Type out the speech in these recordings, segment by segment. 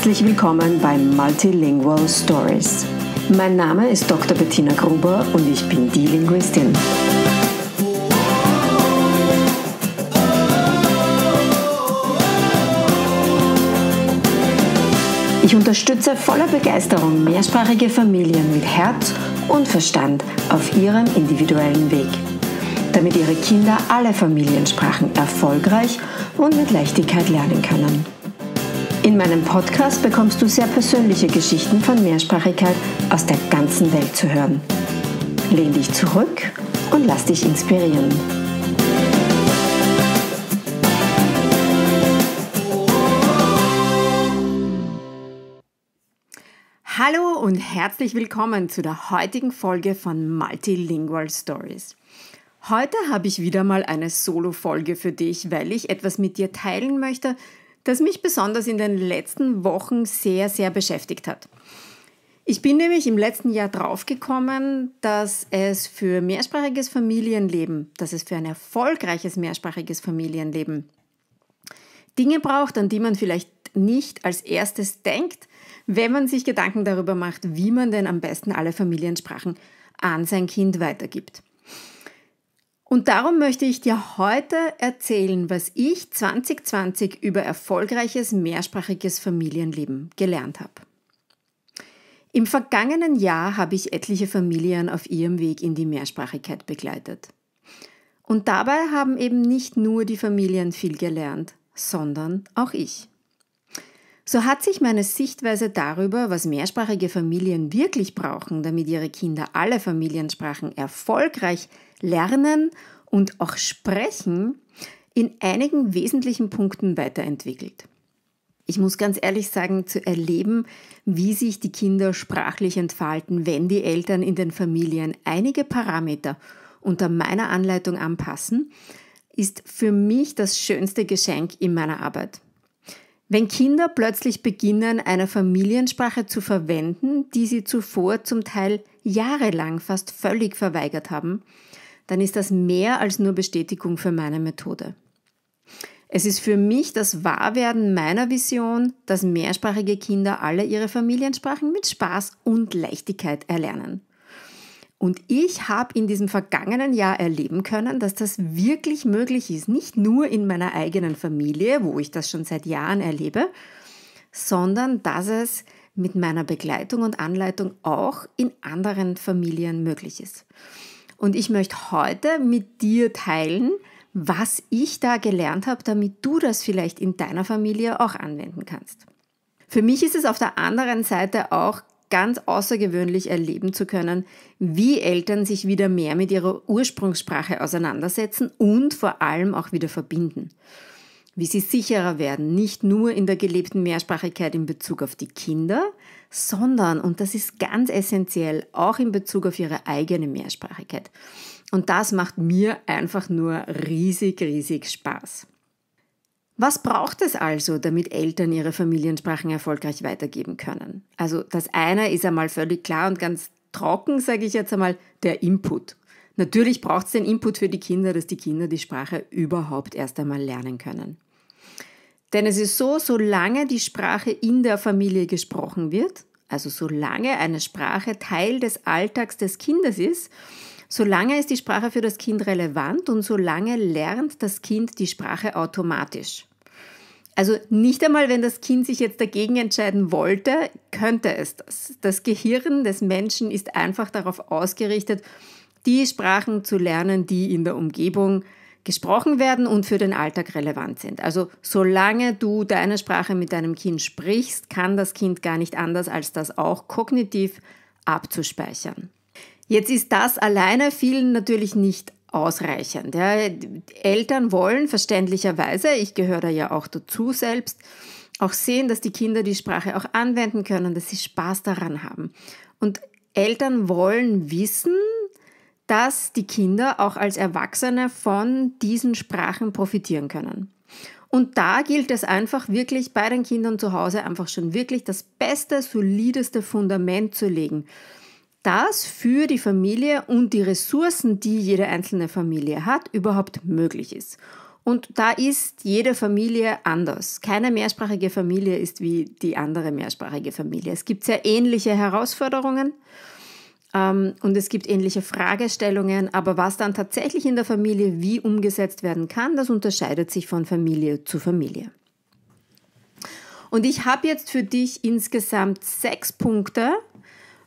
Herzlich willkommen bei Multilingual Stories. Mein Name ist Dr. Bettina Gruber und ich bin die Linguistin. Ich unterstütze voller Begeisterung mehrsprachige Familien mit Herz und Verstand auf ihrem individuellen Weg, damit ihre Kinder alle Familiensprachen erfolgreich und mit Leichtigkeit lernen können. In meinem Podcast bekommst du sehr persönliche Geschichten von Mehrsprachigkeit aus der ganzen Welt zu hören. Lehn dich zurück und lass dich inspirieren. Hallo und herzlich willkommen zu der heutigen Folge von Multilingual Stories. Heute habe ich wieder mal eine Solo-Folge für dich, weil ich etwas mit dir teilen möchte, das mich besonders in den letzten Wochen sehr, sehr beschäftigt hat. Ich bin nämlich im letzten Jahr draufgekommen, dass es für mehrsprachiges Familienleben, dass es für ein erfolgreiches mehrsprachiges Familienleben Dinge braucht, an die man vielleicht nicht als erstes denkt, wenn man sich Gedanken darüber macht, wie man denn am besten alle Familiensprachen an sein Kind weitergibt. Und darum möchte ich dir heute erzählen, was ich 2020 über erfolgreiches mehrsprachiges Familienleben gelernt habe. Im vergangenen Jahr habe ich etliche Familien auf ihrem Weg in die Mehrsprachigkeit begleitet. Und dabei haben eben nicht nur die Familien viel gelernt, sondern auch ich. So hat sich meine Sichtweise darüber, was mehrsprachige Familien wirklich brauchen, damit ihre Kinder alle Familiensprachen erfolgreich Lernen und auch Sprechen in einigen wesentlichen Punkten weiterentwickelt. Ich muss ganz ehrlich sagen, zu erleben, wie sich die Kinder sprachlich entfalten, wenn die Eltern in den Familien einige Parameter unter meiner Anleitung anpassen, ist für mich das schönste Geschenk in meiner Arbeit. Wenn Kinder plötzlich beginnen, eine Familiensprache zu verwenden, die sie zuvor zum Teil jahrelang fast völlig verweigert haben, dann ist das mehr als nur Bestätigung für meine Methode. Es ist für mich das Wahrwerden meiner Vision, dass mehrsprachige Kinder alle ihre Familiensprachen mit Spaß und Leichtigkeit erlernen. Und ich habe in diesem vergangenen Jahr erleben können, dass das wirklich möglich ist. Nicht nur in meiner eigenen Familie, wo ich das schon seit Jahren erlebe, sondern dass es mit meiner Begleitung und Anleitung auch in anderen Familien möglich ist. Und ich möchte heute mit dir teilen, was ich da gelernt habe, damit du das vielleicht in deiner Familie auch anwenden kannst. Für mich ist es auf der anderen Seite auch ganz außergewöhnlich erleben zu können, wie Eltern sich wieder mehr mit ihrer Ursprungssprache auseinandersetzen und vor allem auch wieder verbinden. Wie sie sicherer werden, nicht nur in der gelebten Mehrsprachigkeit in Bezug auf die Kinder, sondern, und das ist ganz essentiell, auch in Bezug auf ihre eigene Mehrsprachigkeit. Und das macht mir einfach nur riesig, riesig Spaß. Was braucht es also, damit Eltern ihre Familiensprachen erfolgreich weitergeben können? Also das eine ist einmal völlig klar und ganz trocken, sage ich jetzt einmal, der Input. Natürlich braucht es den Input für die Kinder, dass die Kinder die Sprache überhaupt erst einmal lernen können. Denn es ist so, solange die Sprache in der Familie gesprochen wird, also solange eine Sprache Teil des Alltags des Kindes ist, solange ist die Sprache für das Kind relevant und solange lernt das Kind die Sprache automatisch. Also nicht einmal, wenn das Kind sich jetzt dagegen entscheiden wollte, könnte es das. Das Gehirn des Menschen ist einfach darauf ausgerichtet, die Sprachen zu lernen, die in der Umgebung gesprochen werden und für den Alltag relevant sind. Also solange du deine Sprache mit deinem Kind sprichst, kann das Kind gar nicht anders, als das auch kognitiv abzuspeichern. Jetzt ist das alleine vielen natürlich nicht ausreichend. Ja. Eltern wollen verständlicherweise, ich gehöre da ja auch dazu selbst, auch sehen, dass die Kinder die Sprache auch anwenden können, dass sie Spaß daran haben. Und Eltern wollen wissen, dass die Kinder auch als Erwachsene von diesen Sprachen profitieren können. Und da gilt es einfach wirklich bei den Kindern zu Hause einfach schon wirklich das beste, solideste Fundament zu legen, das für die Familie und die Ressourcen, die jede einzelne Familie hat, überhaupt möglich ist. Und da ist jede Familie anders. Keine mehrsprachige Familie ist wie die andere mehrsprachige Familie. Es gibt sehr ähnliche Herausforderungen. Ähm, und es gibt ähnliche Fragestellungen, aber was dann tatsächlich in der Familie wie umgesetzt werden kann, das unterscheidet sich von Familie zu Familie. Und ich habe jetzt für dich insgesamt sechs Punkte,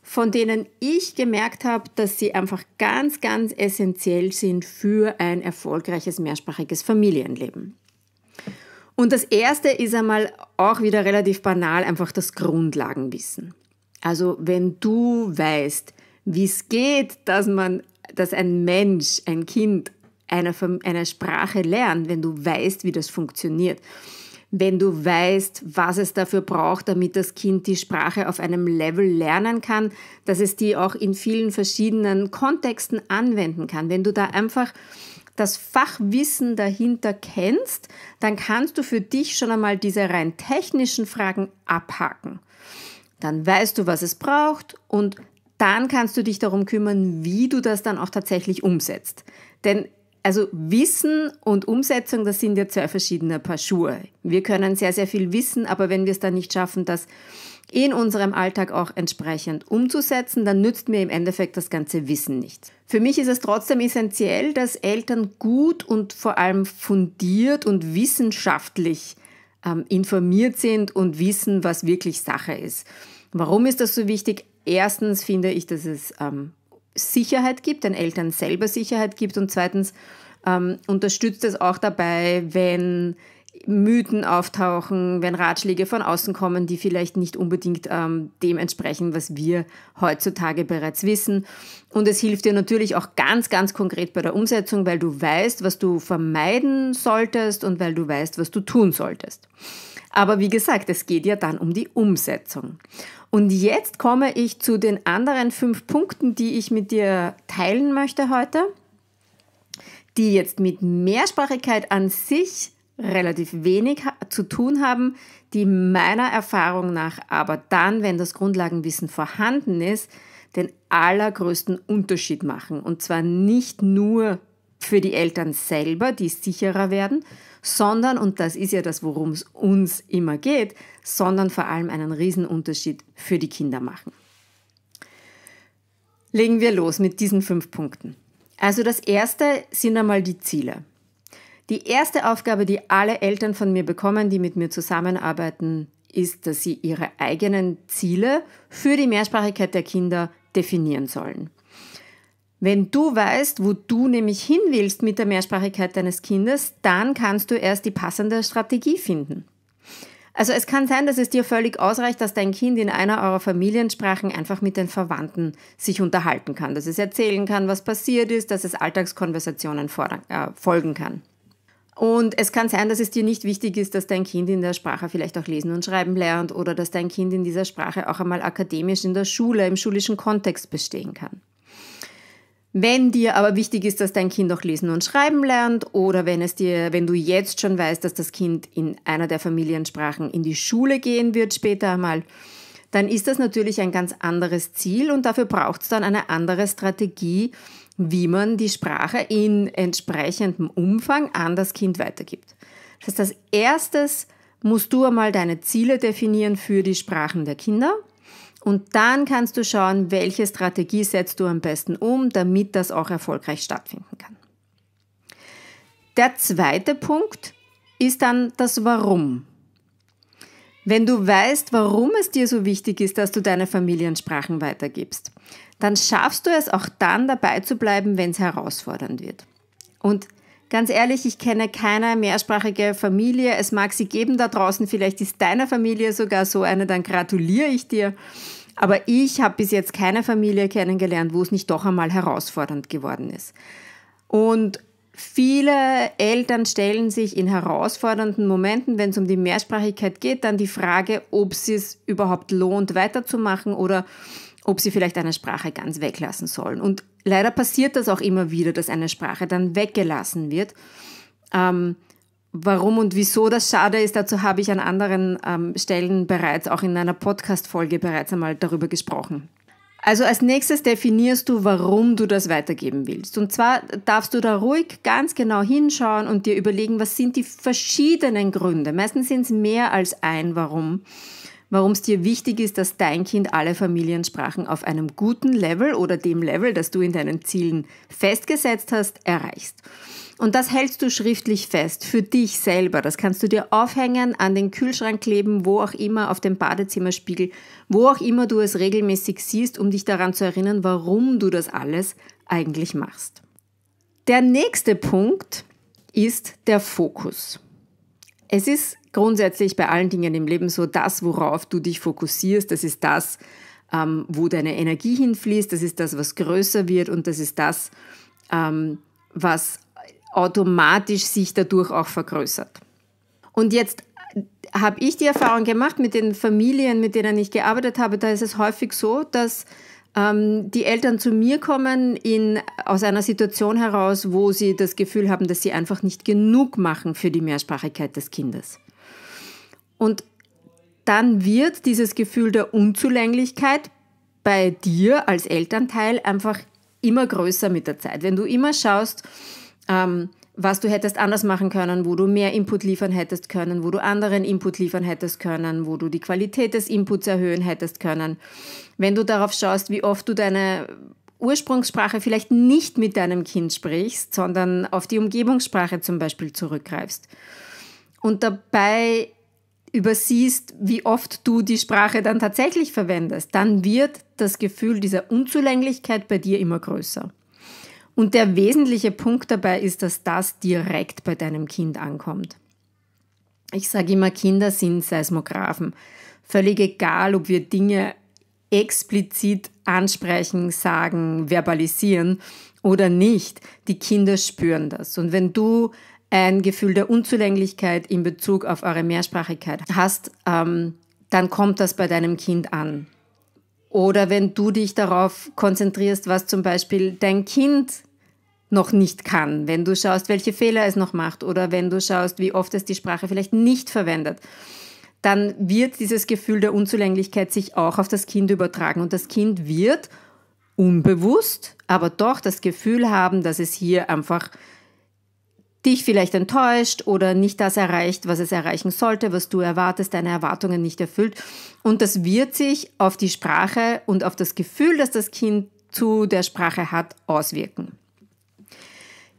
von denen ich gemerkt habe, dass sie einfach ganz, ganz essentiell sind für ein erfolgreiches mehrsprachiges Familienleben. Und das erste ist einmal auch wieder relativ banal, einfach das Grundlagenwissen. Also wenn du weißt, wie es geht, dass man, dass ein Mensch, ein Kind einer, einer Sprache lernt, wenn du weißt, wie das funktioniert. Wenn du weißt, was es dafür braucht, damit das Kind die Sprache auf einem Level lernen kann, dass es die auch in vielen verschiedenen Kontexten anwenden kann. Wenn du da einfach das Fachwissen dahinter kennst, dann kannst du für dich schon einmal diese rein technischen Fragen abhaken. Dann weißt du, was es braucht und dann kannst du dich darum kümmern, wie du das dann auch tatsächlich umsetzt. Denn also Wissen und Umsetzung, das sind ja zwei verschiedene Paar Schuhe. Wir können sehr, sehr viel wissen, aber wenn wir es dann nicht schaffen, das in unserem Alltag auch entsprechend umzusetzen, dann nützt mir im Endeffekt das ganze Wissen nichts. Für mich ist es trotzdem essentiell, dass Eltern gut und vor allem fundiert und wissenschaftlich ähm, informiert sind und wissen, was wirklich Sache ist. Warum ist das so wichtig? erstens finde ich, dass es ähm, Sicherheit gibt, den Eltern selber Sicherheit gibt und zweitens ähm, unterstützt es auch dabei, wenn Mythen auftauchen, wenn Ratschläge von außen kommen, die vielleicht nicht unbedingt ähm, dem entsprechen, was wir heutzutage bereits wissen. Und es hilft dir natürlich auch ganz, ganz konkret bei der Umsetzung, weil du weißt, was du vermeiden solltest und weil du weißt, was du tun solltest. Aber wie gesagt, es geht ja dann um die Umsetzung. Und jetzt komme ich zu den anderen fünf Punkten, die ich mit dir teilen möchte heute, die jetzt mit Mehrsprachigkeit an sich relativ wenig zu tun haben, die meiner Erfahrung nach aber dann, wenn das Grundlagenwissen vorhanden ist, den allergrößten Unterschied machen. Und zwar nicht nur für die Eltern selber, die sicherer werden, sondern, und das ist ja das, worum es uns immer geht, sondern vor allem einen Riesenunterschied für die Kinder machen. Legen wir los mit diesen fünf Punkten. Also das erste sind einmal die Ziele. Die erste Aufgabe, die alle Eltern von mir bekommen, die mit mir zusammenarbeiten, ist, dass sie ihre eigenen Ziele für die Mehrsprachigkeit der Kinder definieren sollen. Wenn du weißt, wo du nämlich hin willst mit der Mehrsprachigkeit deines Kindes, dann kannst du erst die passende Strategie finden. Also es kann sein, dass es dir völlig ausreicht, dass dein Kind in einer eurer Familiensprachen einfach mit den Verwandten sich unterhalten kann, dass es erzählen kann, was passiert ist, dass es Alltagskonversationen äh, folgen kann. Und es kann sein, dass es dir nicht wichtig ist, dass dein Kind in der Sprache vielleicht auch lesen und schreiben lernt oder dass dein Kind in dieser Sprache auch einmal akademisch in der Schule, im schulischen Kontext bestehen kann. Wenn dir aber wichtig ist, dass dein Kind auch lesen und schreiben lernt oder wenn es dir, wenn du jetzt schon weißt, dass das Kind in einer der Familiensprachen in die Schule gehen wird später einmal, dann ist das natürlich ein ganz anderes Ziel und dafür braucht es dann eine andere Strategie, wie man die Sprache in entsprechendem Umfang an das Kind weitergibt. Das heißt, als erstes musst du einmal deine Ziele definieren für die Sprachen der Kinder und dann kannst du schauen, welche Strategie setzt du am besten um, damit das auch erfolgreich stattfinden kann. Der zweite Punkt ist dann das Warum. Wenn du weißt, warum es dir so wichtig ist, dass du deine Familiensprachen weitergibst, dann schaffst du es auch dann dabei zu bleiben, wenn es herausfordernd wird. Und Ganz ehrlich, ich kenne keine mehrsprachige Familie. Es mag sie geben da draußen. Vielleicht ist deine Familie sogar so eine, dann gratuliere ich dir. Aber ich habe bis jetzt keine Familie kennengelernt, wo es nicht doch einmal herausfordernd geworden ist. Und Viele Eltern stellen sich in herausfordernden Momenten, wenn es um die Mehrsprachigkeit geht, dann die Frage, ob es sich überhaupt lohnt, weiterzumachen oder ob sie vielleicht eine Sprache ganz weglassen sollen. Und leider passiert das auch immer wieder, dass eine Sprache dann weggelassen wird. Ähm, warum und wieso das schade ist, dazu habe ich an anderen ähm, Stellen bereits, auch in einer Podcast-Folge bereits einmal darüber gesprochen. Also als nächstes definierst du, warum du das weitergeben willst. Und zwar darfst du da ruhig ganz genau hinschauen und dir überlegen, was sind die verschiedenen Gründe. Meistens sind es mehr als ein Warum warum es dir wichtig ist, dass dein Kind alle Familiensprachen auf einem guten Level oder dem Level, das du in deinen Zielen festgesetzt hast, erreichst. Und das hältst du schriftlich fest für dich selber. Das kannst du dir aufhängen, an den Kühlschrank kleben, wo auch immer, auf dem Badezimmerspiegel, wo auch immer du es regelmäßig siehst, um dich daran zu erinnern, warum du das alles eigentlich machst. Der nächste Punkt ist der Fokus. Es ist grundsätzlich bei allen Dingen im Leben so, das, worauf du dich fokussierst, das ist das, ähm, wo deine Energie hinfließt, das ist das, was größer wird und das ist das, ähm, was automatisch sich dadurch auch vergrößert. Und jetzt äh, habe ich die Erfahrung gemacht mit den Familien, mit denen ich gearbeitet habe, da ist es häufig so, dass ähm, die Eltern zu mir kommen in, aus einer Situation heraus, wo sie das Gefühl haben, dass sie einfach nicht genug machen für die Mehrsprachigkeit des Kindes. Und dann wird dieses Gefühl der Unzulänglichkeit bei dir als Elternteil einfach immer größer mit der Zeit. Wenn du immer schaust, ähm, was du hättest anders machen können, wo du mehr Input liefern hättest können, wo du anderen Input liefern hättest können, wo du die Qualität des Inputs erhöhen hättest können. Wenn du darauf schaust, wie oft du deine Ursprungssprache vielleicht nicht mit deinem Kind sprichst, sondern auf die Umgebungssprache zum Beispiel zurückgreifst. Und dabei übersiehst, wie oft du die Sprache dann tatsächlich verwendest, dann wird das Gefühl dieser Unzulänglichkeit bei dir immer größer. Und der wesentliche Punkt dabei ist, dass das direkt bei deinem Kind ankommt. Ich sage immer, Kinder sind Seismographen. Völlig egal, ob wir Dinge explizit ansprechen, sagen, verbalisieren oder nicht. Die Kinder spüren das. Und wenn du ein Gefühl der Unzulänglichkeit in Bezug auf eure Mehrsprachigkeit hast, ähm, dann kommt das bei deinem Kind an. Oder wenn du dich darauf konzentrierst, was zum Beispiel dein Kind noch nicht kann, wenn du schaust, welche Fehler es noch macht oder wenn du schaust, wie oft es die Sprache vielleicht nicht verwendet, dann wird dieses Gefühl der Unzulänglichkeit sich auch auf das Kind übertragen und das Kind wird unbewusst, aber doch das Gefühl haben, dass es hier einfach dich vielleicht enttäuscht oder nicht das erreicht, was es erreichen sollte, was du erwartest, deine Erwartungen nicht erfüllt. Und das wird sich auf die Sprache und auf das Gefühl, das das Kind zu der Sprache hat, auswirken.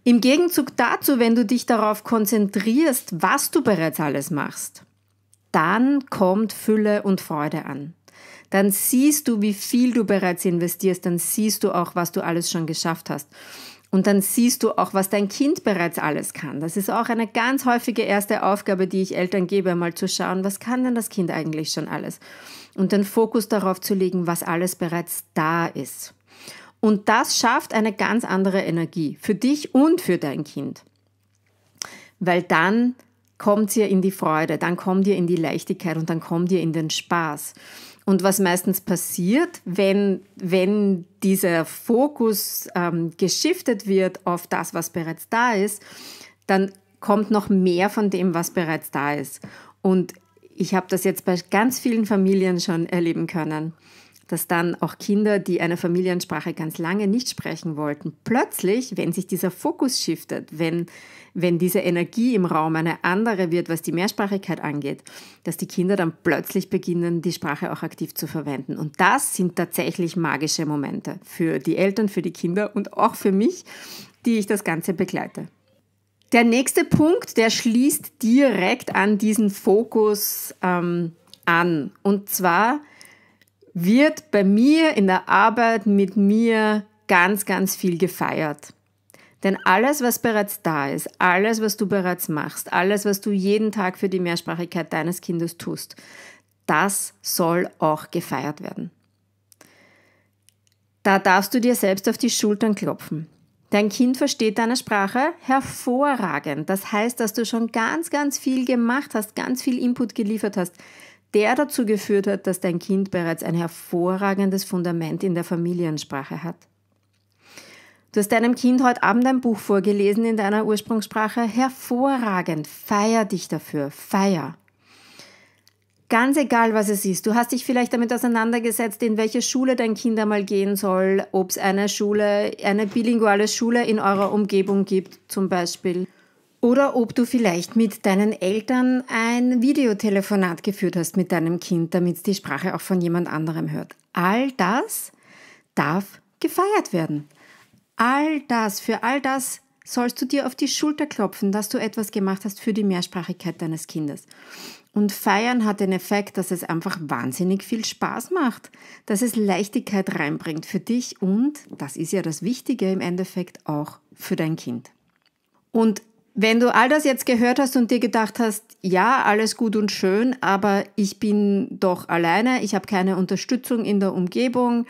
Im Gegenzug dazu, wenn du dich darauf konzentrierst, was du bereits alles machst, dann kommt Fülle und Freude an. Dann siehst du, wie viel du bereits investierst, dann siehst du auch, was du alles schon geschafft hast. Und dann siehst du auch, was dein Kind bereits alles kann. Das ist auch eine ganz häufige erste Aufgabe, die ich Eltern gebe, mal zu schauen, was kann denn das Kind eigentlich schon alles? Und den Fokus darauf zu legen, was alles bereits da ist. Und das schafft eine ganz andere Energie für dich und für dein Kind. Weil dann kommt ihr in die Freude, dann kommt ihr in die Leichtigkeit und dann kommt ihr in den Spaß. Und was meistens passiert, wenn, wenn dieser Fokus ähm, geschiftet wird auf das, was bereits da ist, dann kommt noch mehr von dem, was bereits da ist. Und ich habe das jetzt bei ganz vielen Familien schon erleben können dass dann auch Kinder, die eine Familiensprache ganz lange nicht sprechen wollten, plötzlich, wenn sich dieser Fokus shiftet, wenn, wenn diese Energie im Raum eine andere wird, was die Mehrsprachigkeit angeht, dass die Kinder dann plötzlich beginnen, die Sprache auch aktiv zu verwenden. Und das sind tatsächlich magische Momente für die Eltern, für die Kinder und auch für mich, die ich das Ganze begleite. Der nächste Punkt, der schließt direkt an diesen Fokus ähm, an. Und zwar wird bei mir in der Arbeit mit mir ganz, ganz viel gefeiert. Denn alles, was bereits da ist, alles, was du bereits machst, alles, was du jeden Tag für die Mehrsprachigkeit deines Kindes tust, das soll auch gefeiert werden. Da darfst du dir selbst auf die Schultern klopfen. Dein Kind versteht deine Sprache hervorragend. Das heißt, dass du schon ganz, ganz viel gemacht hast, ganz viel Input geliefert hast der dazu geführt hat, dass dein Kind bereits ein hervorragendes Fundament in der Familiensprache hat. Du hast deinem Kind heute Abend ein Buch vorgelesen in deiner Ursprungssprache. Hervorragend. Feier dich dafür. Feier. Ganz egal, was es ist. Du hast dich vielleicht damit auseinandergesetzt, in welche Schule dein Kind einmal gehen soll, ob es eine Schule, eine bilinguale Schule in eurer Umgebung gibt, zum Beispiel. Oder ob du vielleicht mit deinen Eltern ein Videotelefonat geführt hast mit deinem Kind, damit es die Sprache auch von jemand anderem hört. All das darf gefeiert werden. All das, für all das sollst du dir auf die Schulter klopfen, dass du etwas gemacht hast für die Mehrsprachigkeit deines Kindes. Und feiern hat den Effekt, dass es einfach wahnsinnig viel Spaß macht, dass es Leichtigkeit reinbringt für dich und, das ist ja das Wichtige im Endeffekt, auch für dein Kind. Und wenn du all das jetzt gehört hast und dir gedacht hast, ja, alles gut und schön, aber ich bin doch alleine, ich habe keine Unterstützung in der Umgebung,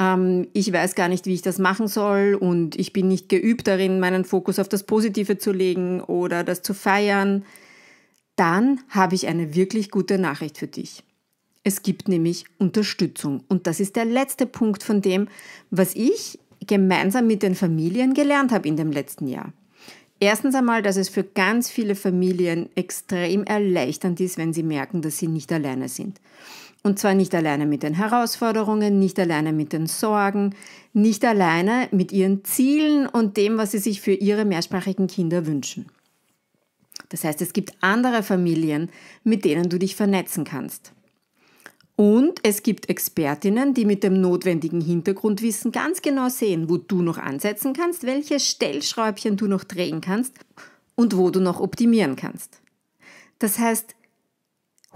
ähm, ich weiß gar nicht, wie ich das machen soll und ich bin nicht geübt darin, meinen Fokus auf das Positive zu legen oder das zu feiern, dann habe ich eine wirklich gute Nachricht für dich. Es gibt nämlich Unterstützung und das ist der letzte Punkt von dem, was ich gemeinsam mit den Familien gelernt habe in dem letzten Jahr. Erstens einmal, dass es für ganz viele Familien extrem erleichternd ist, wenn sie merken, dass sie nicht alleine sind. Und zwar nicht alleine mit den Herausforderungen, nicht alleine mit den Sorgen, nicht alleine mit ihren Zielen und dem, was sie sich für ihre mehrsprachigen Kinder wünschen. Das heißt, es gibt andere Familien, mit denen du dich vernetzen kannst. Und es gibt Expertinnen, die mit dem notwendigen Hintergrundwissen ganz genau sehen, wo du noch ansetzen kannst, welche Stellschräubchen du noch drehen kannst und wo du noch optimieren kannst. Das heißt,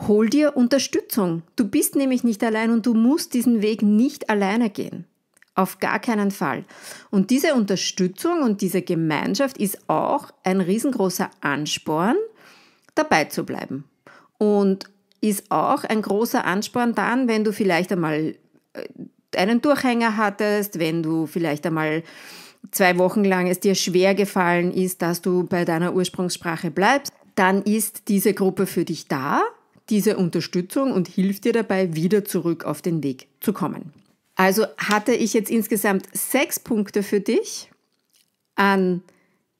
hol dir Unterstützung. Du bist nämlich nicht allein und du musst diesen Weg nicht alleine gehen. Auf gar keinen Fall. Und diese Unterstützung und diese Gemeinschaft ist auch ein riesengroßer Ansporn, dabei zu bleiben. Und ist auch ein großer Ansporn dann, wenn du vielleicht einmal äh, einen Durchhänger hattest, wenn du vielleicht einmal zwei Wochen lang es dir schwer gefallen ist, dass du bei deiner Ursprungssprache bleibst, dann ist diese Gruppe für dich da, diese Unterstützung und hilft dir dabei, wieder zurück auf den Weg zu kommen. Also hatte ich jetzt insgesamt sechs Punkte für dich an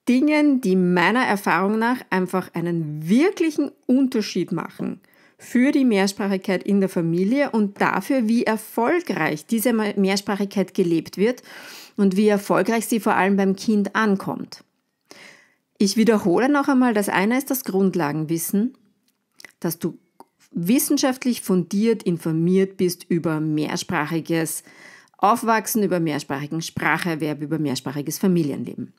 Dingen, die meiner Erfahrung nach einfach einen wirklichen Unterschied machen für die Mehrsprachigkeit in der Familie und dafür, wie erfolgreich diese Mehrsprachigkeit gelebt wird und wie erfolgreich sie vor allem beim Kind ankommt. Ich wiederhole noch einmal, das eine ist das Grundlagenwissen, dass du wissenschaftlich fundiert informiert bist über mehrsprachiges Aufwachsen, über mehrsprachigen Spracherwerb, über mehrsprachiges Familienleben.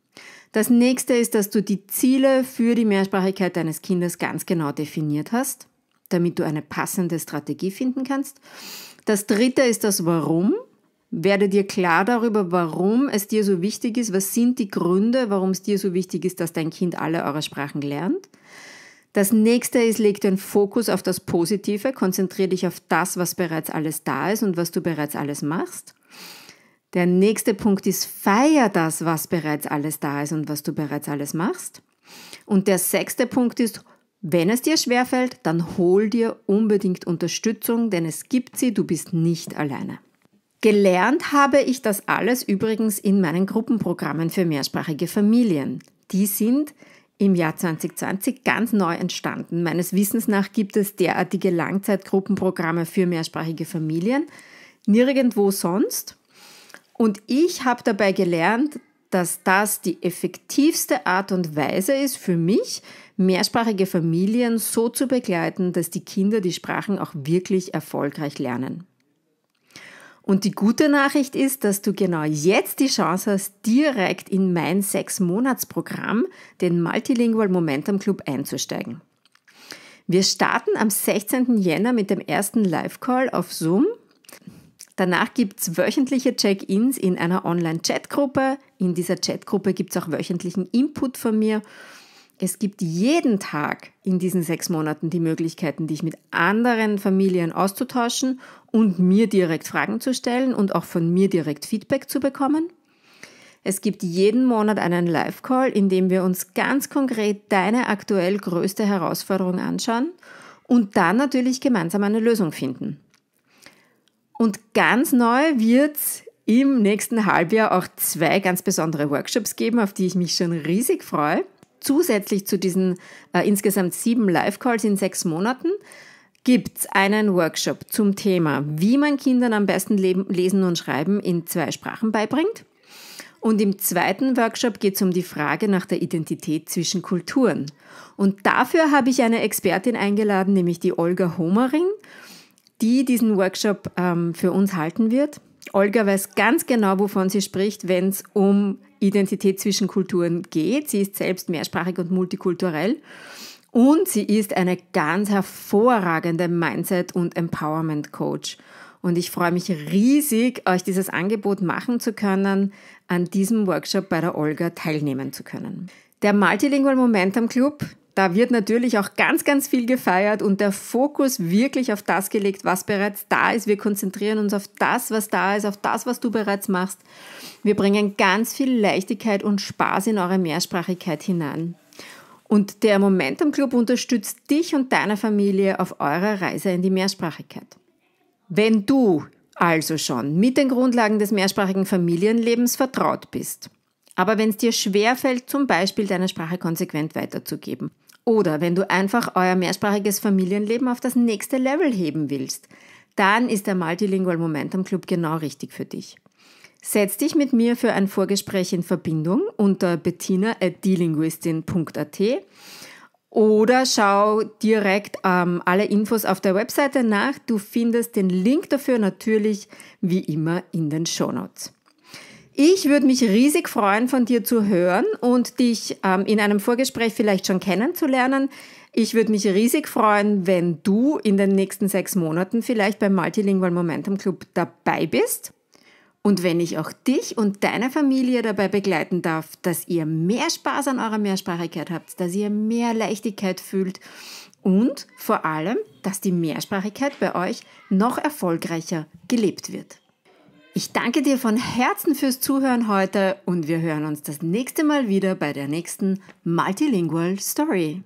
Das nächste ist, dass du die Ziele für die Mehrsprachigkeit deines Kindes ganz genau definiert hast damit du eine passende Strategie finden kannst. Das dritte ist das Warum. Werde dir klar darüber, warum es dir so wichtig ist, was sind die Gründe, warum es dir so wichtig ist, dass dein Kind alle eure Sprachen lernt. Das nächste ist, leg den Fokus auf das Positive, konzentriere dich auf das, was bereits alles da ist und was du bereits alles machst. Der nächste Punkt ist, feier das, was bereits alles da ist und was du bereits alles machst. Und der sechste Punkt ist, wenn es dir schwerfällt, dann hol dir unbedingt Unterstützung, denn es gibt sie, du bist nicht alleine. Gelernt habe ich das alles übrigens in meinen Gruppenprogrammen für mehrsprachige Familien. Die sind im Jahr 2020 ganz neu entstanden. Meines Wissens nach gibt es derartige Langzeitgruppenprogramme für mehrsprachige Familien nirgendwo sonst. Und ich habe dabei gelernt, dass das die effektivste Art und Weise ist für mich, mehrsprachige Familien so zu begleiten, dass die Kinder die Sprachen auch wirklich erfolgreich lernen. Und die gute Nachricht ist, dass du genau jetzt die Chance hast, direkt in mein Sechs-Monats-Programm, den Multilingual Momentum Club, einzusteigen. Wir starten am 16. Jänner mit dem ersten Live-Call auf Zoom. Danach gibt es wöchentliche Check-ins in einer Online-Chat-Gruppe. In dieser Chat-Gruppe gibt es auch wöchentlichen Input von mir es gibt jeden Tag in diesen sechs Monaten die Möglichkeiten, dich mit anderen Familien auszutauschen und mir direkt Fragen zu stellen und auch von mir direkt Feedback zu bekommen. Es gibt jeden Monat einen Live-Call, in dem wir uns ganz konkret deine aktuell größte Herausforderung anschauen und dann natürlich gemeinsam eine Lösung finden. Und ganz neu wird es im nächsten Halbjahr auch zwei ganz besondere Workshops geben, auf die ich mich schon riesig freue zusätzlich zu diesen äh, insgesamt sieben Live-Calls in sechs Monaten gibt es einen Workshop zum Thema, wie man Kindern am besten lesen und schreiben in zwei Sprachen beibringt. Und im zweiten Workshop geht es um die Frage nach der Identität zwischen Kulturen. Und dafür habe ich eine Expertin eingeladen, nämlich die Olga Homering, die diesen Workshop ähm, für uns halten wird. Olga weiß ganz genau, wovon sie spricht, wenn es um Identität zwischen Kulturen geht. Sie ist selbst mehrsprachig und multikulturell. Und sie ist eine ganz hervorragende Mindset- und Empowerment-Coach. Und ich freue mich riesig, euch dieses Angebot machen zu können, an diesem Workshop bei der Olga teilnehmen zu können. Der Multilingual Momentum Club da wird natürlich auch ganz, ganz viel gefeiert und der Fokus wirklich auf das gelegt, was bereits da ist. Wir konzentrieren uns auf das, was da ist, auf das, was du bereits machst. Wir bringen ganz viel Leichtigkeit und Spaß in eure Mehrsprachigkeit hinein. Und der Momentum Club unterstützt dich und deine Familie auf eurer Reise in die Mehrsprachigkeit. Wenn du also schon mit den Grundlagen des mehrsprachigen Familienlebens vertraut bist, aber wenn es dir schwerfällt, zum Beispiel deine Sprache konsequent weiterzugeben oder wenn du einfach euer mehrsprachiges Familienleben auf das nächste Level heben willst, dann ist der Multilingual Momentum Club genau richtig für dich. Setz dich mit mir für ein Vorgespräch in Verbindung unter bettina.delinguistin.at oder schau direkt ähm, alle Infos auf der Webseite nach. Du findest den Link dafür natürlich wie immer in den Show Notes. Ich würde mich riesig freuen, von dir zu hören und dich ähm, in einem Vorgespräch vielleicht schon kennenzulernen. Ich würde mich riesig freuen, wenn du in den nächsten sechs Monaten vielleicht beim Multilingual Momentum Club dabei bist. Und wenn ich auch dich und deine Familie dabei begleiten darf, dass ihr mehr Spaß an eurer Mehrsprachigkeit habt, dass ihr mehr Leichtigkeit fühlt und vor allem, dass die Mehrsprachigkeit bei euch noch erfolgreicher gelebt wird. Ich danke dir von Herzen fürs Zuhören heute und wir hören uns das nächste Mal wieder bei der nächsten Multilingual Story.